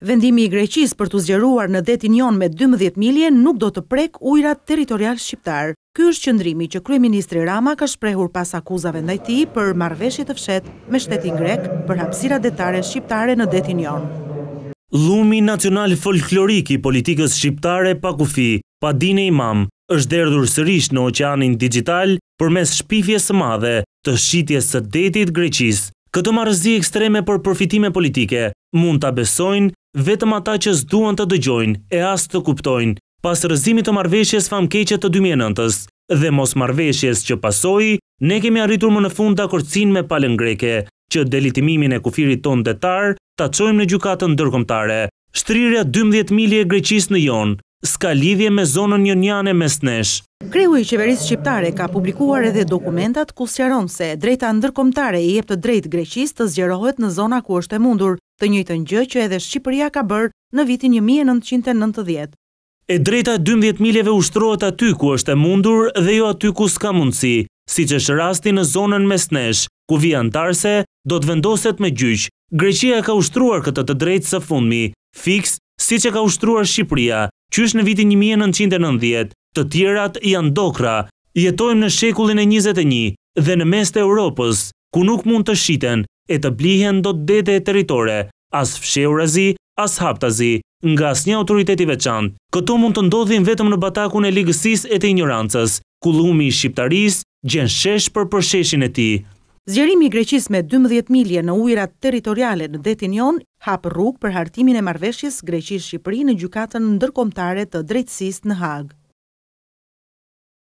Vendimi i Greqis për të zgjeruar në detin jon me 12 milje nuk do të prek ujrat teritorial shqiptar. Ky është qëndrimi që Krye Ministri Rama ka shprehur pas akuzave ndajti për marveshjit të fshet me shtetin grek për hapsira detare shqiptare në detin jon. Lumi Nacional Folklorik i politikës shqiptare pa kufi, pa dine imam, është derdhur sërish në oceanin digital për mes shpifjes së madhe të shqitjes së detit Greqis. Këto marëzi ekstreme për përfitime politike mund të besojnë vetëm ata që s'duan të dëgjojnë e as të kuptojnë, pas rëzimit të marveshjes famkeqet të 2009-ës dhe mos marveshjes që pasoi, ne kemi arritur më në fund të akorcin me palën greke, që delitimimin e kufirit ton detar të atsojmë në gjukatën dërkomtare. Shtrirja 12 milje greqis në jonë, s'ka lidhje me zonën një njane mes nesh. Kreu i qeverisë shqiptare ka publikuar edhe dokumentat ku sjaron se drejta ndërkomtare i jep të drejt greqis të zgjerohet në zona ku është e mundur, të njëjtë në gjë që edhe Shqipëria ka bërë në vitin 1990. E drejta 12 mileve ushtrohet aty ku është e mundur dhe jo aty ku s'ka mundësi, si që është rasti në zonën mesnesh, ku vijan tarse, do të vendoset me gjyq. Greqia ka ushtruar këtë të drejtë së fundmi, fiks, si që ka ushtruar Shqipëria, që është në vitin 1990, të tjerat janë dokra, jetojmë në shekullin e 21 dhe në mes të Europës, ku nuk mund të shiten, e të blihen do të dete e teritore, as fsheurazi, as haptazi, nga as një autoriteti veçan. Këto mund të ndodhin vetëm në batakun e ligësis e të ignorancës, ku lumi i Shqiptaris gjen shesh për përsheshin e ti. Zgjerimi i Greqis me 12 milje në ujrat teritoriale në detin jon, hapë rrug për hartimin e marveshjes Greqis-Shqipëri në gjukatën ndërkomtare të drejtsis në Hagë.